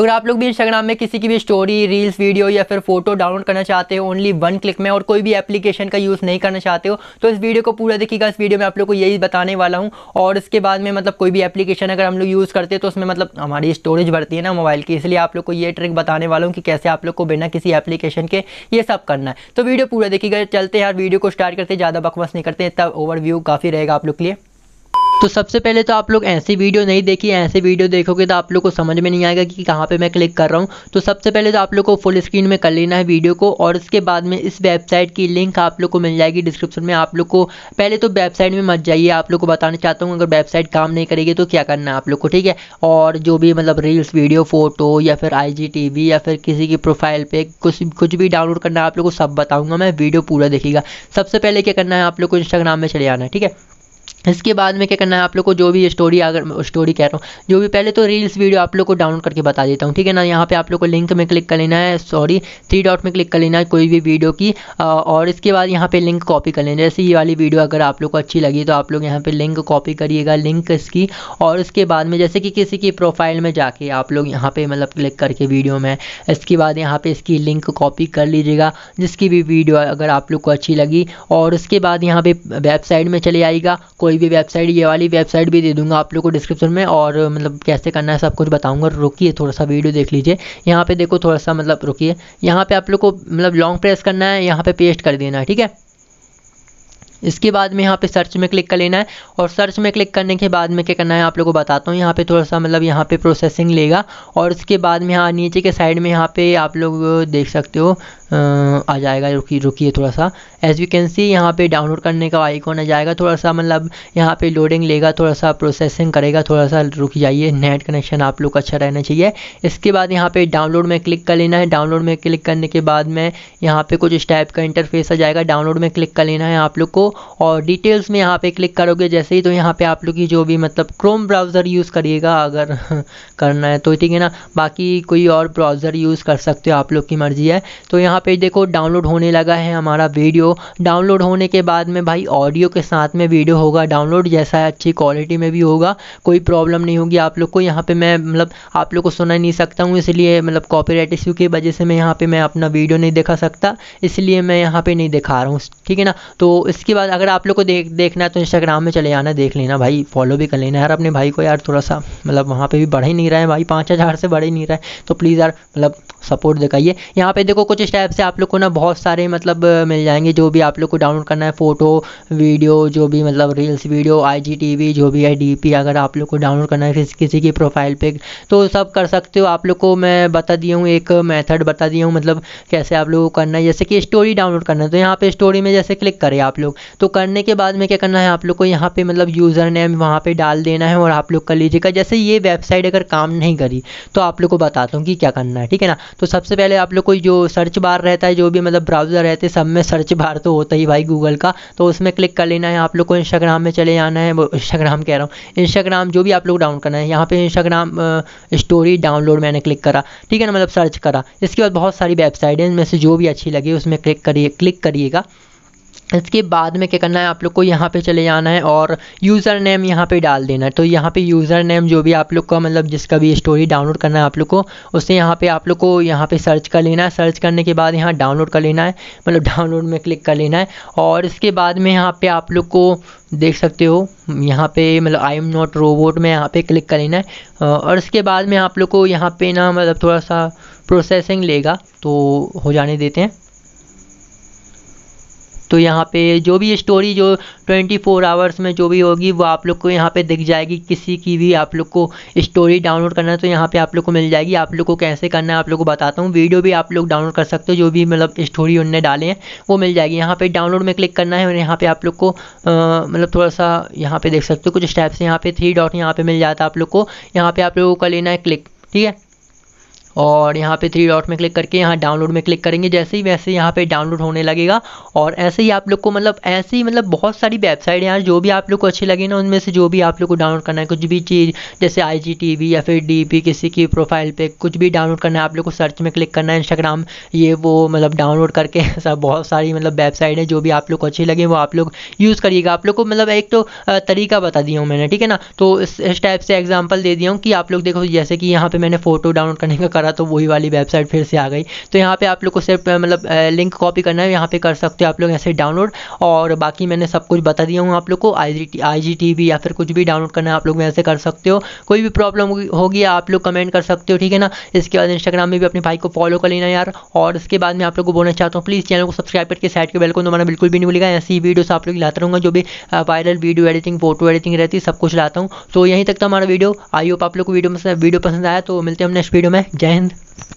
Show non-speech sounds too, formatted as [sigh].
तो अगर आप लोग भी इंस्टाग्राम में किसी की भी स्टोरी रील्स वीडियो या फिर फोटो डाउनलोड करना चाहते हो ओनली वन क्लिक में और कोई भी एप्लीकेशन का यूज़ नहीं करना चाहते हो तो इस वीडियो को पूरा देखिएगा इस वीडियो में आप लोग को यही बताने वाला हूँ और इसके बाद में मतलब कोई भी एप्लीकेशन अगर हम लोग यूज़ करते हैं तो उसमें मतलब हमारी स्टोरेज बढ़ती है ना मोबाइल की इसलिए आप लोग को ये ट्रिक बताने वाला हूँ कि कैसे आप लोग को बिना किसी एप्लीकेशन के ये सब करना है तो वीडियो पूरा देखिएगा चलते हैं यार वीडियो को स्टार्ट करते ज़्यादा बकवास नहीं करते इतना ओवरव्यू काफ़ी रहेगा आप लोग के लिए तो सबसे पहले तो आप लोग ऐसी वीडियो नहीं देखी ऐसे वीडियो देखोगे तो आप लोग को समझ में नहीं आएगा कि कहाँ पे मैं क्लिक कर रहा हूँ तो सबसे पहले तो आप लोग को फुल स्क्रीन में कर लेना है वीडियो को और उसके बाद में इस वेबसाइट की लिंक आप लोग को मिल जाएगी डिस्क्रिप्शन में आप लोग को पहले तो वेबसाइट में मत जाइए आप लोग को बताना चाहता हूँ अगर वेबसाइट काम नहीं करेगी तो क्या करना है आप लोग को ठीक है और जो भी मतलब रील्स वीडियो फोटो या फिर आई या फिर किसी की प्रोफाइल पे कुछ कुछ भी डाउनलोड करना है आप लोग को सब बताऊँगा मैं वीडियो पूरा देखिएगा सबसे पहले क्या करना है आप लोग को इंस्टाग्राम में चले आना है ठीक है इसके बाद में क्या करना है आप लोग को जो भी स्टोरी अगर स्टोरी कह रहा हूँ जो भी पहले तो रील्स वीडियो आप लोग को डाउनलोड करके बता देता हूँ ठीक है ना यहाँ पे आप लोग को लिंक में क्लिक कर लेना है सॉरी थ्री डॉट में क्लिक कर लेना है कोई भी वीडियो की और इसके बाद यहाँ पे लिंक कॉपी कर लेना जैसे ये वाली वीडियो अगर आप लोग को अच्छी लगी तो आप लोग यहाँ पर लिंक कॉपी करिएगा लिंक इसकी और उसके बाद में जैसे कि किसी की प्रोफाइल में जाके आप लोग यहाँ पर मतलब क्लिक करके वीडियो में इसके बाद यहाँ पर इसकी लिंक कॉपी कर लीजिएगा जिसकी भी वीडियो अगर आप लोग को अच्छी लगी और उसके बाद यहाँ पर वेबसाइट में चले आएगा कोई कोई भी वेबसाइट ये वाली वेबसाइट भी दे दूंगा आप लोग को डिस्क्रिप्शन में और मतलब कैसे करना है सब कुछ बताऊंगा रुकिए थोड़ा सा वीडियो देख लीजिए यहाँ पे देखो थोड़ा सा मतलब रुकिए यहाँ पे आप लोग को मतलब लॉन्ग प्रेस करना है यहाँ पे पेस्ट कर देना है ठीक है इसके बाद में यहाँ पे सर्च में क्लिक कर लेना है और सर्च में क्लिक करने के बाद में क्या करना है आप लोगों को बताता हूँ यहाँ पे थोड़ा सा मतलब यहाँ पे प्रोसेसिंग लेगा और इसके बाद में यहाँ नीचे के साइड में यहाँ पे आप लोग देख सकते हो आ जाएगा रुकी रुकिए थोड़ा सा एज यू कैन सी यहाँ पे डाउनलोड करने का आइकॉन आ जाएगा थोड़ा सा मतलब यहाँ पे लोडिंग लेगा थोड़ा सा प्रोसेसिंग करेगा थोड़ा सा रुक जाइए नेट कनेक्शन आप लोग का अच्छा रहना चाहिए इसके बाद यहाँ पे डाउनलोड में क्लिक कर लेना है डाउनलोड में क्लिक करने के बाद में यहाँ पे कुछ इस टाइप का इंटरफेस आ जाएगा डाउनलोड में क्लिक कर लेना है आप लोग को और डिटेल्स में यहाँ पे क्लिक करोगे जैसे ही तो यहाँ पे आप लोग की जो भी मतलब क्रोम ब्राउज़र यूज़ करिएगा अगर [laughs] करना है तो ठीक है ना बाकी कोई और ब्राउज़र यूज़ कर सकते हो आप लोग की मर्ज़ी है तो यहाँ पे देखो डाउनलोड होने लगा है हमारा वीडियो डाउनलोड होने के बाद में भाई ऑडियो के साथ में वीडियो होगा डाउनलोड जैसा है अच्छी क्वालिटी में भी होगा कोई प्रॉब्लम नहीं होगी आप लोग को यहाँ पे मैं मतलब आप लोग को सुना नहीं सकता हूँ इसलिए मतलब कॉपीराइट इश्यू की वजह से मैं यहाँ पे मैं अपना वीडियो नहीं दिखा सकता इसलिए मैं यहाँ पे नहीं दिखा रहा हूँ ठीक है ना तो इसके बाद अगर आप लोग को देख देखना है तो इंस्टाग्राम में चले जाना देख लेना भाई फॉलो भी कर लेना यार अपने भाई को यार थोड़ा सा मतलब वहाँ पे भी बढ़ ही नहीं रहा है भाई पाँच हज़ार से बढ़ ही नहीं रहा है तो प्लीज़ यार मतलब सपोर्ट दिखाइए यहाँ पे देखो कुछ स्टेप से आप लोग को ना बहुत सारे मतलब मिल जाएंगे जो भी आप लोग को डाउनलोड करना है फ़ोटो वीडियो जो भी मतलब रील्स वीडियो आई जो भी है डी अगर आप लोग को डाउनलोड करना है किसी किसी की प्रोफाइल पर तो सब कर सकते हो आप लोग को मैं बता दिया हूँ एक मेथड बता दिया हूँ मतलब कैसे आप लोग को करना है जैसे कि स्टोरी डाउनलोड करना है तो यहाँ पर स्टोरी में जैसे क्लिक करें आप लोग तो करने के बाद में क्या करना है आप लोग को यहाँ पे मतलब यूज़र नेम वहाँ पे डाल देना है और आप लोग कर लीजिएगा जैसे ये वेबसाइट अगर काम नहीं करी तो आप लोग को बताता हूँ कि क्या करना है ठीक है ना तो सबसे पहले आप लोग को जो सर्च बार रहता है जो भी मतलब ब्राउज़र रहते हैं सब में सर्च बार तो होता ही भाई गूगल का तो उसमें क्लिक कर लेना है आप लोग को इंस्टाग्राम में चले जाना है इंस्टाग्राम कह रहा हूँ इंस्टाग्राम जो भी आप लोग डाउन करना है यहाँ पर इंस्टाग्राम स्टोरी डाउनलोड मैंने क्लिक करा ठीक है ना मतलब सर्च करा इसके बाद बहुत सारी वेबसाइट है इनमें से जो भी अच्छी लगी उसमें क्लिक करिए क्लिक करिएगा इसके बाद में क्या करना है आप लोग को यहाँ पे चले जाना है और यूज़र नेम यहाँ पे डाल देना है तो यहाँ पे यूज़र नेम जो भी आप लोग का मतलब जिसका भी स्टोरी डाउनलोड करना है आप लोग को उससे यहाँ पे आप लोग को यहाँ पे सर्च कर लेना है सर्च करने के बाद यहाँ डाउनलोड कर लेना है मतलब डाउनलोड में क्लिक कर लेना है और इसके बाद में यहाँ पर आप लोग को देख सकते हो यहाँ पे मतलब आई एम नॉट रोबोट में यहाँ पे क्लिक कर लेना है और इसके बाद में आप लोग को यहाँ पे ना मतलब थोड़ा सा प्रोसेसिंग लेगा तो हो जाने देते हैं तो यहाँ पे जो भी स्टोरी जो 24 आवर्स में जो भी होगी वो आप लोग को यहाँ पे दिख जाएगी किसी की भी आप लोग को स्टोरी डाउनलोड करना है तो यहाँ पे आप लोग को मिल जाएगी आप लोग को कैसे करना है आप लोग को बताता हूँ वीडियो भी आप लोग डाउनलोड कर सकते हो जो भी मतलब स्टोरी उनने डाले हैं वो मिल जाएगी यहाँ पर डाउनलोड में क्लिक करना है और यहाँ पे आप लोग को मतलब थोड़ा सा यहाँ पे देख सकते हो कुछ स्टेप्स यहाँ पे थ्री डॉट यहाँ पर मिल जाता है आप लोग को यहाँ पर आप लोगों का लेना है क्लिक ठीक है और यहाँ पे थ्री डॉट में क्लिक करके यहाँ डाउनलोड में क्लिक करेंगे जैसे ही वैसे यहाँ पे डाउनलोड होने लगेगा और ऐसे ही आप लोग को मतलब ऐसे ही मतलब बहुत सारी वेबसाइट यहाँ जो भी आप लोग को अच्छी लगे ना उनमें से जो भी आप लोग को डाउनलोड करना है कुछ भी चीज़ जैसे आई जी टी वी या फिर डी पी किसी की प्रोफाइल पर कुछ भी डाउनलोड करना है आप लोग को सर्च में क्लिक करना है इंस्टाग्राम ये वो मतलब डाउनलोड करके [laughs] सब बहुत सारी मतलब वेबसाइट है जो भी आप लोग को अच्छी लगे वो आप लोग यूज़ करिएगा आप लोग को मतलब एक तो तरीका बता दिया हूँ मैंने ठीक है ना तो इस टाइप से एग्जाम्पल दे दिया हूँ कि आप लोग देखो जैसे कि यहाँ पर मैंने फ़ोटो डाउनलोड करने का करा तो वही वाली वेबसाइट फिर से आ गई तो यहाँ पे आप लोग को सिर्फ मतलब लिंक कॉपी करना है यहाँ पे कर सकते हो आप लोग ऐसे डाउनलोड और बाकी मैंने सब कुछ बता दिया हूँ आप लोग को आई जी या फिर कुछ भी डाउनलोड करना है आप लोग ऐसे कर सकते हो कोई भी प्रॉब्लम होगी आप लोग कमेंट कर सकते हो ठीक है ना इसके बाद इंस्टाग्राम में भी अपने भाई को फॉलो कर लेना यार और इसके बाद मैं आप लोग को बोलना चाहता हूँ प्लीज़ चैनल को सब्सक्राइब करके साइड के बेल को दोबारा बिल्कुल भी नहीं मिलेगा ऐसी वीडियो आप लोग लाता रहूँगा जो भी viral video editing photo editing रहती सब कुछ लाता हूँ तो यहीं तक तो हमारा वीडियो आई होप आप लोग को वीडियो वीडियो पसंद आया तो मिलते हैं हम नेक्स्ट वीडियो में जय end